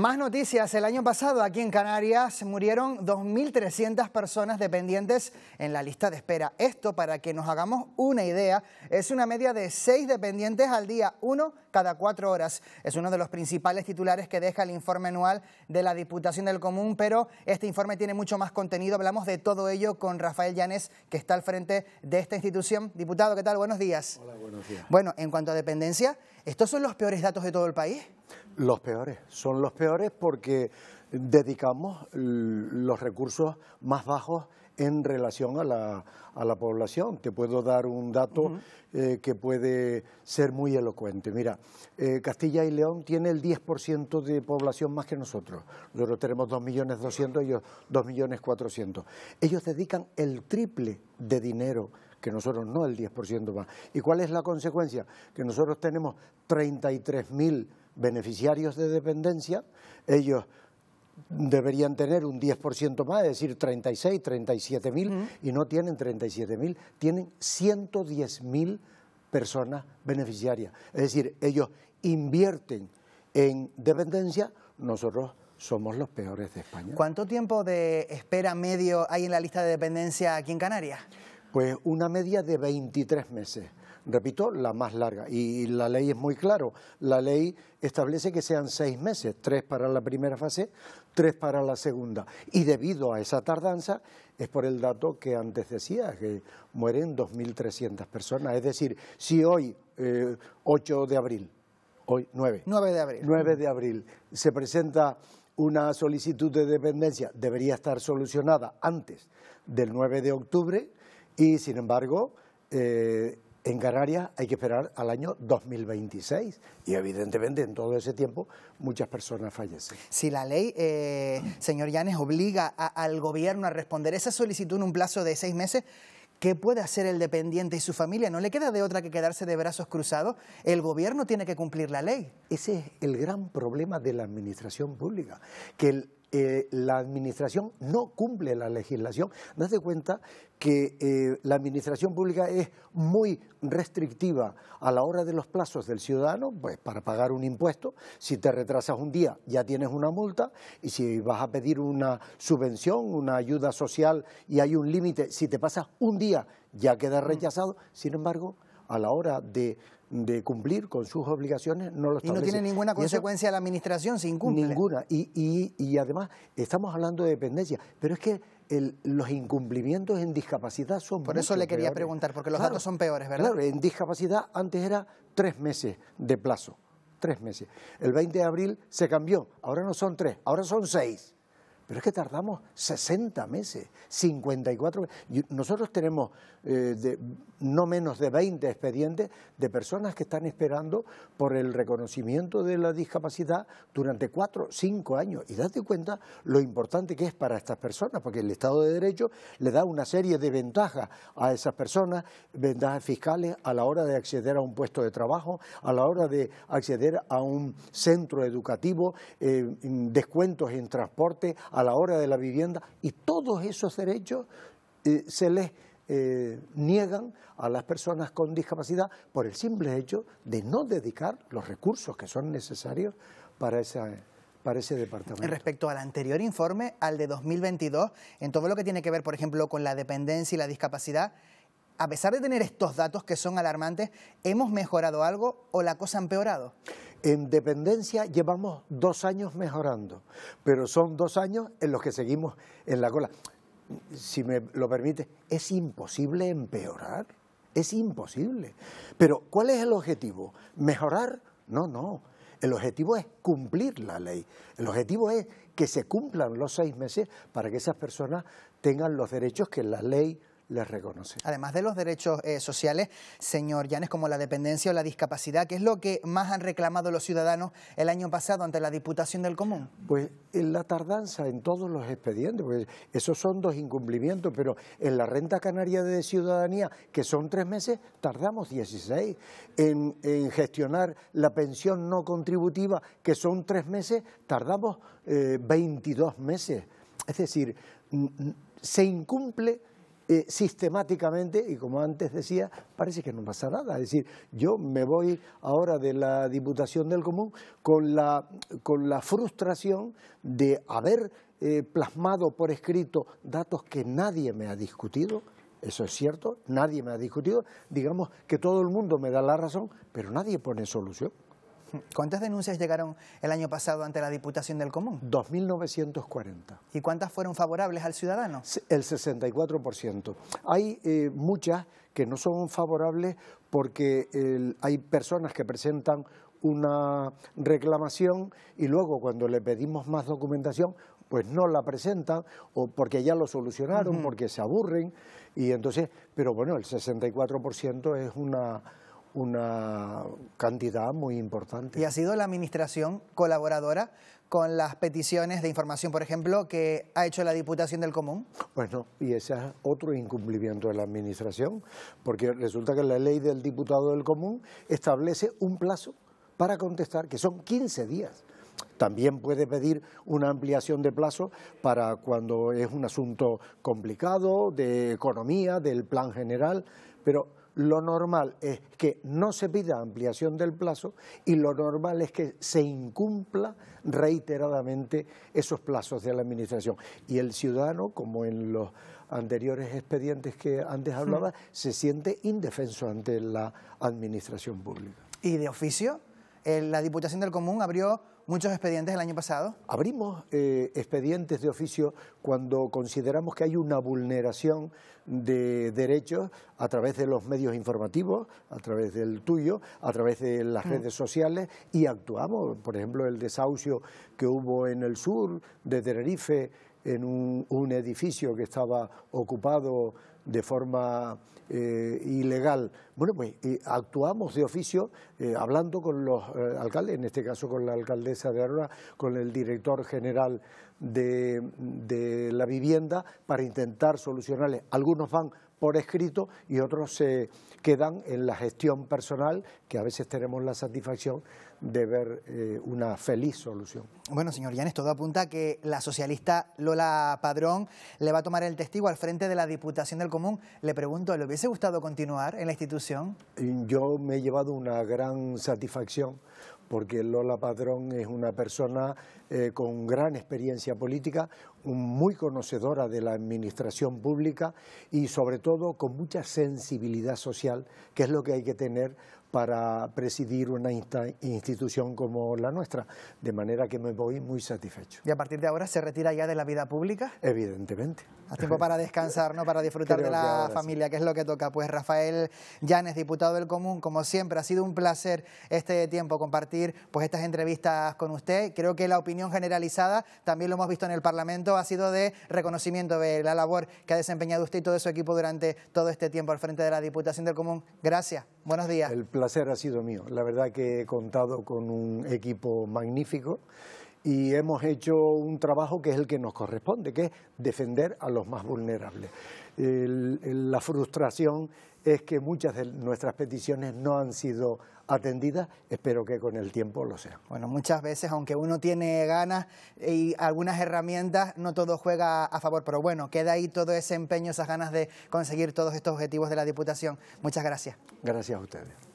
Más noticias. El año pasado aquí en Canarias murieron 2.300 personas dependientes en la lista de espera. Esto, para que nos hagamos una idea, es una media de seis dependientes al día, uno cada cuatro horas. Es uno de los principales titulares que deja el informe anual de la Diputación del Común, pero este informe tiene mucho más contenido. Hablamos de todo ello con Rafael Llanes, que está al frente de esta institución. Diputado, ¿qué tal? Buenos días. Hola, buenos días. Bueno, en cuanto a dependencia, ¿estos son los peores datos de todo el país? Los peores, son los peores porque dedicamos los recursos más bajos en relación a la, población. Te puedo dar un dato eh, que puede ser muy elocuente. Mira, eh, Castilla y León tiene el 10% de población más que nosotros. Nosotros tenemos 2.200.000, ellos 2.400.000. Ellos dedican el triple de dinero que nosotros, no el 10% más. ¿Y cuál es la consecuencia? Que nosotros tenemos 33.000 beneficiarios de dependencia, ellos deberían tener un 10% más, es decir, 36, 37 mil, y no tienen 37 mil, tienen 110 mil personas beneficiarias. Es decir, ellos invierten en dependencia, nosotros somos los peores de España. ¿Cuánto tiempo de espera medio hay en la lista de dependencia aquí en Canarias? Pues una media de 23 meses repito, la más larga. Y la ley es muy claro. La ley establece que sean seis meses, tres para la primera fase, tres para la segunda. Y debido a esa tardanza, es por el dato que antes decía, que mueren 2.300 personas. Es decir, si hoy, eh, ocho 8 de abril, hoy 9. de abril. 9 de abril, se presenta una solicitud de dependencia, debería estar solucionada antes del 9 de octubre y, sin embargo, eh, en Canarias hay que esperar al año 2026 y evidentemente en todo ese tiempo muchas personas fallecen. Si la ley, eh, señor Llanes, obliga al gobierno a responder esa solicitud en un plazo de seis meses, ¿Qué puede hacer el dependiente y su familia? No le queda de otra que quedarse de brazos cruzados. El gobierno tiene que cumplir la ley. Ese es el gran problema de la administración pública, eh, la administración no cumple la legislación. Date cuenta que eh, la administración pública es muy restrictiva a la hora de los plazos del ciudadano, pues para pagar un impuesto, si te retrasas un día ya tienes una multa y si vas a pedir una subvención, una ayuda social y hay un límite, si te pasas un día ya queda rechazado. Sin embargo, a la hora de de cumplir con sus obligaciones no lo Y no tiene ninguna consecuencia la administración si incumple. Ninguna. Y, y, y, además, estamos hablando de dependencia, pero es que los incumplimientos en discapacidad son Por eso le quería preguntar, porque los datos son peores, ¿verdad? Claro, en discapacidad antes era tres meses de plazo, tres meses. El 20 de abril se cambió, ahora no son tres, ahora son seis. Pero es que tardamos 60 meses, 54 meses. Nosotros tenemos eh, no menos de 20 expedientes de personas que están esperando por el reconocimiento de la discapacidad durante 4, 5 años. Y date cuenta lo importante que es para estas personas, porque el Estado de Derecho le da una serie de ventajas a esas personas, ventajas fiscales a la hora de acceder a un puesto de trabajo, a la hora de acceder a un centro educativo, eh, descuentos en transporte, a la hora de la vivienda y todos esos derechos eh, se les eh, niegan a las personas con discapacidad por el simple hecho de no dedicar los recursos que son necesarios para esa para ese departamento. Respecto al anterior informe, al de 2022, en todo lo que tiene que ver, por ejemplo, con la dependencia y la discapacidad, a pesar de tener estos datos que son alarmantes, ¿hemos mejorado algo o la cosa ha empeorado? En dependencia llevamos dos años mejorando, pero son dos años en los que seguimos en la cola. Si me lo permite, es imposible empeorar, es imposible. Pero ¿cuál es el objetivo? ¿Mejorar? No, no. El objetivo es cumplir la ley. El objetivo es que se cumplan los seis meses para que esas personas tengan los derechos que la ley Además de los derechos eh, sociales, señor Llanes, como la dependencia o la discapacidad, ¿qué es lo que más han reclamado los ciudadanos el año pasado ante la Diputación del Común? Pues la tardanza en todos los expedientes, pues esos son dos incumplimientos, pero en la renta canaria de ciudadanía, que son tres meses, tardamos 16. En, gestionar la pensión no contributiva, que son tres meses, tardamos eh, veintidós 22 meses. Es decir, se incumple eh, sistemáticamente y como antes decía, parece que no pasa nada. Es decir, yo me voy ahora de la Diputación del Común con la, con la frustración de haber eh, plasmado por escrito datos que nadie me ha discutido. Eso es cierto, nadie me ha discutido. Digamos que todo el mundo me da la razón, pero nadie pone solución. ¿Cuántas denuncias llegaron el año pasado ante la Diputación del Común? 2.940. ¿Y cuántas fueron favorables al ciudadano? El 64%. Hay eh, muchas que no son favorables porque hay personas que presentan una reclamación y luego cuando le pedimos más documentación pues no la presentan o porque ya lo solucionaron, porque se aburren y entonces, pero bueno, el 64% es una una cantidad muy importante. Y ha sido la Administración colaboradora con las peticiones de información, por ejemplo, que ha hecho la Diputación del Común? Bueno, y ese es otro incumplimiento de la Administración, porque resulta que la ley del diputado del Común establece un plazo para contestar, que son 15 días. También puede pedir una ampliación de plazo para cuando es un asunto complicado, de economía, del plan general, pero lo normal es que no se pida ampliación del plazo y lo normal es que se incumpla reiteradamente esos plazos de la Administración. Y el ciudadano, como en los anteriores expedientes que antes hablaba, se siente indefenso ante la Administración pública. ¿Y de oficio? Eh, la Diputación del Común abrió muchos expedientes el año pasado. Abrimos eh, expedientes de oficio cuando consideramos que hay una vulneración de derechos a través de los medios informativos, a través del tuyo, a través de las redes sociales y actuamos. Por ejemplo, el desahucio que hubo en el sur de Tenerife en un, edificio que estaba ocupado de forma eh, ilegal. Bueno, pues actuamos de oficio eh, hablando con los eh, alcaldes, en este caso con la alcaldesa de Arona, con el director general de, de la vivienda, para intentar solucionarles. Algunos van por escrito y otros se quedan en la gestión personal, que a veces tenemos la satisfacción de ver eh, una feliz solución. Bueno, señor Llanes, todo apunta a que la socialista Lola Padrón le va a tomar el testigo al frente de la Diputación del Común. Le pregunto, ¿le hubiese gustado continuar en la institución? Yo me he llevado una gran satisfacción porque Lola Padrón es una persona eh, con gran experiencia política, muy conocedora de la administración pública y sobre todo con mucha sensibilidad social, que es lo que hay que tener para presidir una institución como la nuestra, de manera que me voy muy satisfecho. ¿Y a partir de ahora se retira ya de la vida pública? Evidentemente. tiempo para descansar, ¿no? Para disfrutar de la familia, que es lo que toca. Pues Rafael Llanes, diputado del Común, como siempre, ha sido un placer este tiempo compartir pues estas entrevistas con usted. Creo que la opinión generalizada, también lo hemos visto en el Parlamento, ha sido de reconocimiento de la labor que ha desempeñado usted y todo su equipo durante todo este tiempo al frente de la Diputación del Común. Gracias. Buenos días. El placer ha sido mío. La verdad que he contado con un equipo magnífico y hemos hecho un trabajo que es el que nos corresponde, que es defender a los más vulnerables. la frustración es que muchas de nuestras peticiones no han sido atendidas, espero que con el tiempo lo sean. Bueno, muchas veces, aunque uno tiene ganas y algunas herramientas, no todo juega a favor, pero bueno, queda ahí todo ese empeño, esas ganas de conseguir todos estos objetivos de la Diputación. Muchas gracias. Gracias a ustedes.